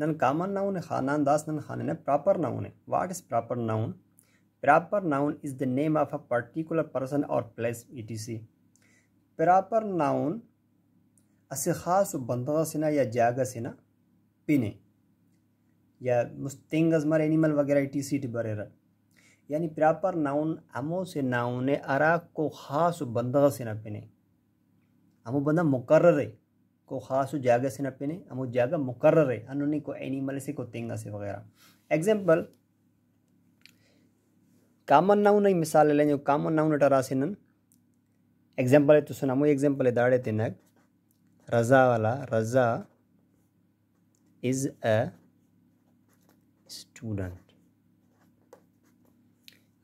none common noun दास नन खानन प्रॉपर नाउन है what is proper noun proper noun is the name of a particular person और place E T C proper noun अस खास बंदों से ना या जागा से ना या मुस्तिंग मर एनिमल वगैरह ई टी सी यानी प्रॉपर नाउन अमो से नाउन अरा को खास बंदगा से ना पीने अमो बंदा मुकर्र है को खास जागा से नपेने अमु जागा मुकर्र है अनुनी को एनिमल से को तेंगा से वगैरह एग्जाम्पल कामन नाउन मिसाल लें जो कामन नाउन टरासिन एग्जाम्पल है तो सुनामो एग्जाम्पल है दाड़े तिनक रजा वाला Raza is a student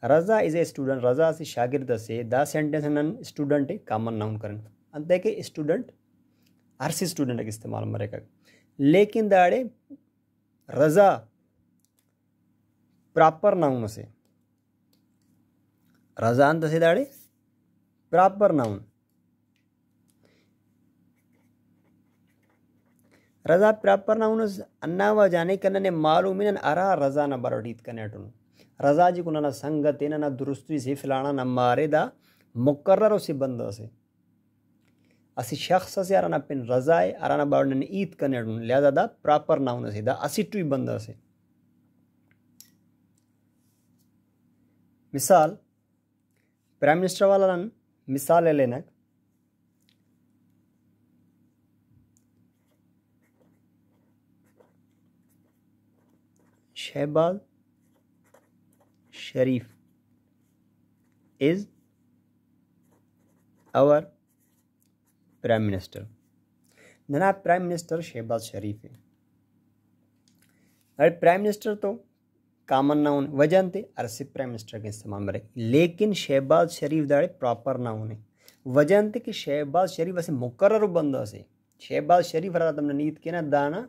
Raza is a student Raza से शागिर्द से दा सेंटेंस नन स्टूडेंट है कामन नाउन करन अंत के स्टूडेंट हर सी स्टूडेंट का इस्तेमाल मरेगा लेकिन दाड़े रजा प्रॉपर नाउन से रजान दसे दाड़े proper noun Raza proper noun अन्नावा जाने कन्ने मालूम इन अरा रजा न बरडीत कने टुन रजा जी को ना संगत ना दुरुस्ती से फिलाना न मारे दा मुकर्र से, बंदा से असी शख्स से अराना पिन रजाए अराना बार ईद कने लिहाजा दा प्रॉपर नाउन से दा असी टू से मिसाल प्राइम मिनिस्टर वाला मिसाल है लेना Shahbaz Sharif is our prime minister जनाब प्राइम मिनिस्टर शहबाज शरीफ तो है अरे प्राइम मिनिस्टर तो कामन नाउन वजन अंत अरसिफ प्राइम मिनिस्टर के इस्तेमाल में रहे लेकिन शहबाज शरीफ दाड़े प्रॉपर नाउन है वजन अंत कि शहबाज शरीफ ऐसे मुकर बंदा से शहबाज शरीफ रहा तुमने नीत के ना दाना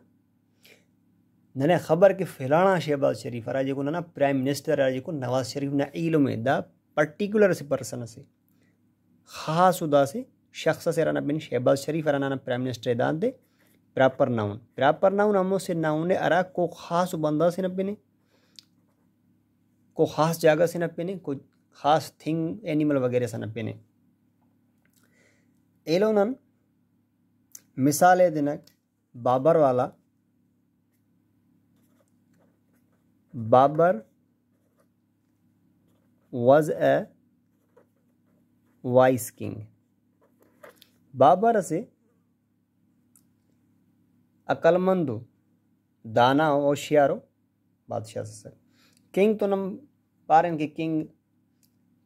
नने खबर के फैलाना शहबाज शरीफ रहा जो ना प्राइम मिनिस्टर रहा जो नवाज शरीफ ना इलम द पर्टिकुलर से पर्सन से खास उदा से शख्स से राना बिन शहबाज शरीफ राना प्राइम मिनिस्टर दे प्रॉपर नाउन प्रापर नाउन अमो से नाउन अरा को खास बंदा से नब्बे को खास जगह से नब्बे ने को खास थिंग एनिमल वगैरह से नब्बे ने एलोनन मिसाल दिनक बाबर वाला Babar was a wise king Babar से अकलमंदो दाना हो होशियारो बादशाह से किंग तो नम पारन कि किंग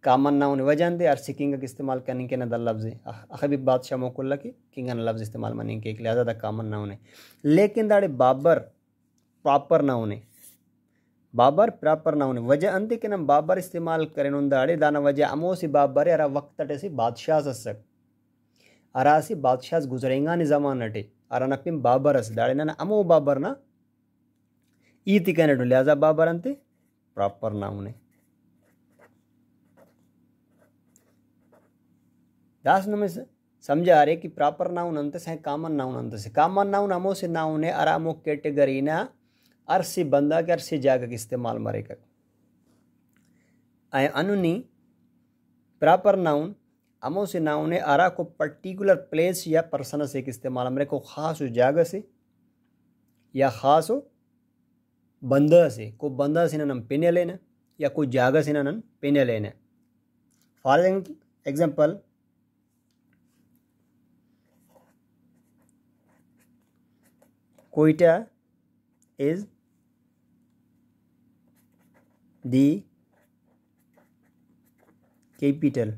कामन ना उन्हें वजह दे अरसी किंग का इस्तेमाल करने के ना दल लफ्ज़ अखबी बादशाह मोकुल्ला के किंग ना लफ्ज़ इस्तेमाल मनी के लिहाजा था कामन ना उन्हें लेकिन दाड़े बाबर प्रॉपर ना उन्हें बाबर प्रॉपर ना उन्हें वजह अंत के नम बाबर इस्तेमाल करें उन दाड़े दाना वजह अमो सी बाबर अरा वक्त अटे सी बादशाह सक अरासी बादशाह गुजरेंगा निजामान अटे अरानपिम बाबर अस दाड़ेना अमो बाबर ना ఈతి కనడు లేజా బాబర్ అంతే ప్రాపర్ నామునే दास नमें समझा रहे कि प्रॉपर नाउन अंत से कामन नाउन अंत से कामन नाउन अमो से नाउन है अरामो कैटेगरी ना अरसी बंदा के अरसी जाग के इस्तेमाल मरेगा ऐं अनुनी प्रॉपर नाउन अमो से ना उन्हें आरा को पर्टिकुलर प्लेस या पर्सन से एक इस्तेमाल अमरे को ख़ास जागह से या ख़ास हो बंदा से को बंदा से नन पेने लेना या कोई जागह से नन पेने लेना for example Quetta is the capital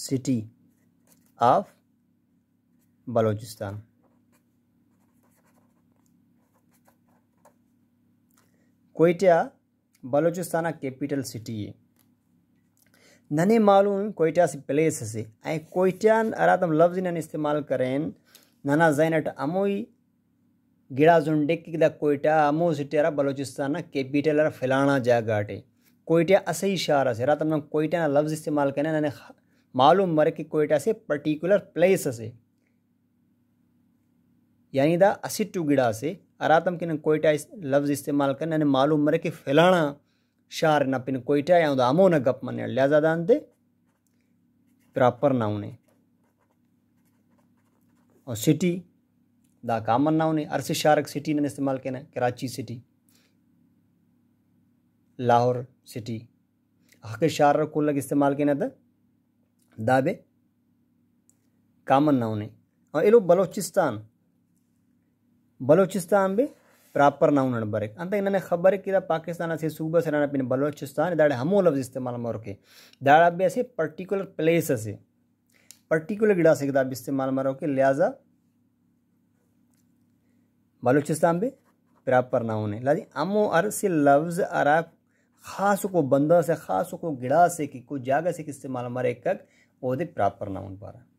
city of Balochistan Quetta Balochistan capital city है नने मालूम कोयटा से प्लेस से ऐं कोयटान अरातम लफ्ज नन इस्तेमाल करें नना जैनट अमोई गिड़ा जुंडे किदा कोयटा अमो सिटी अरा बलूचिस्तान कैपिटल अरा फलाना जगह कोयटा असही शहर से रातम कोयटा लफ्ज इस्तेमाल करें नने मालूम कि कोयटा से पर्टिकुलर प्लेस से यानी दा असिट्टू गिड़ा से अरातम किन कोयटा इस लफ्ज़ इस्तेमाल करना यानी मालूम मरे कि फैलाना शार न पिन कोयटा या उदा आमो गप मन लिहाजा दान दे प्रॉपर नाउन है और सिटी दा कामन नाउन है अरसे शारक सिटी ने इस्तेमाल करना कराची सिटी लाहौर सिटी हक शार लग इस्तेमाल करना था दाबे कामन नाउ ने और एलो बलोचिस्तान बलोचिस्तान भी प्रॉपर नाउन बर अंत इन्हें खबर कि पाकिस्तान से सूबे से ना पीने बलोचिस्तान दाड़े हमो लफ्ज इस्तेमाल मर के दाड़ा भी ऐसे पर्टिकुलर प्लेस से पर्टिकुलर गिड़ा से किताब इस्तेमाल मारो के लिहाजा बलोचिस्तान भी प्रॉपर नाउन है लाजी अमो अरस लफ्ज अरा खास को बंदा से खास को गिड़ा से कि कुछ जागह से इस्तेमाल मारे एक वो द प्रॉपर नाउन द्वारा